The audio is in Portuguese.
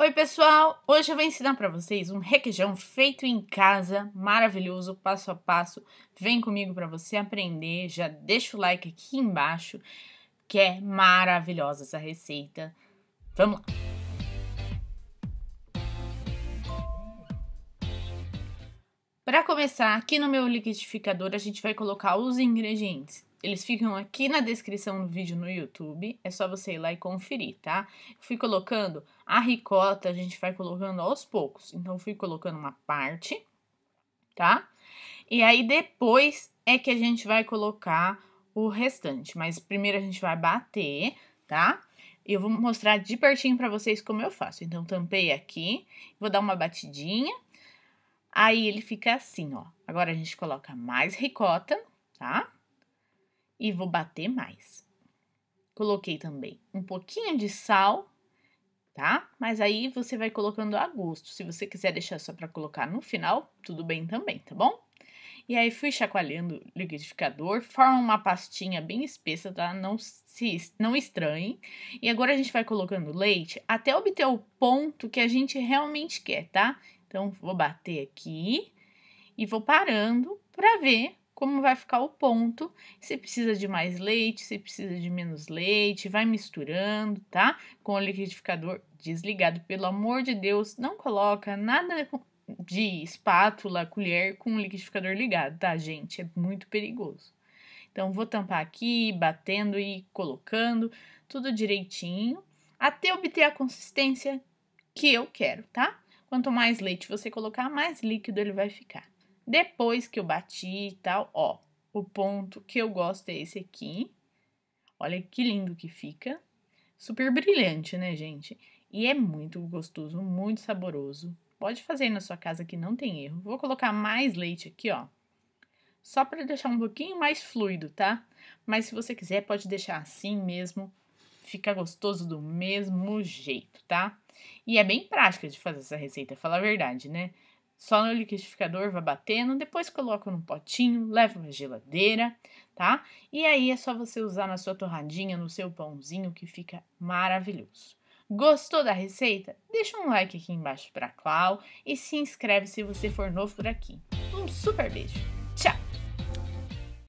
Oi, pessoal! Hoje eu vou ensinar para vocês um requeijão feito em casa, maravilhoso, passo a passo. Vem comigo para você aprender. Já deixa o like aqui embaixo, que é maravilhosa essa receita. Vamos lá! Para começar, aqui no meu liquidificador a gente vai colocar os ingredientes. Eles ficam aqui na descrição do vídeo no YouTube, é só você ir lá e conferir, tá? fui colocando a ricota, a gente vai colocando aos poucos. Então, fui colocando uma parte, tá? E aí, depois é que a gente vai colocar o restante. Mas primeiro a gente vai bater, tá? Eu vou mostrar de pertinho pra vocês como eu faço. Então, tampei aqui, vou dar uma batidinha. Aí, ele fica assim, ó. Agora, a gente coloca mais ricota, Tá? e vou bater mais. Coloquei também um pouquinho de sal, tá? Mas aí você vai colocando a gosto. Se você quiser deixar só para colocar no final, tudo bem também, tá bom? E aí fui chacoalhando o liquidificador, forma uma pastinha bem espessa, tá? Não se não estranhe. E agora a gente vai colocando leite até obter o ponto que a gente realmente quer, tá? Então vou bater aqui e vou parando para ver como vai ficar o ponto, se precisa de mais leite, se precisa de menos leite, vai misturando, tá? Com o liquidificador desligado, pelo amor de Deus, não coloca nada de espátula, colher com o liquidificador ligado, tá, gente? É muito perigoso. Então, vou tampar aqui, batendo e colocando tudo direitinho, até obter a consistência que eu quero, tá? Quanto mais leite você colocar, mais líquido ele vai ficar. Depois que eu bati e tal, ó, o ponto que eu gosto é esse aqui. Olha que lindo que fica. Super brilhante, né, gente? E é muito gostoso, muito saboroso. Pode fazer na sua casa que não tem erro. Vou colocar mais leite aqui, ó. Só para deixar um pouquinho mais fluido, tá? Mas se você quiser, pode deixar assim mesmo. Fica gostoso do mesmo jeito, tá? E é bem prática de fazer essa receita, falar a verdade, né? Só no liquidificador, vai batendo, depois coloca num potinho, leva na geladeira, tá? E aí é só você usar na sua torradinha, no seu pãozinho, que fica maravilhoso. Gostou da receita? Deixa um like aqui embaixo para Clau e se inscreve se você for novo por aqui. Um super beijo. Tchau.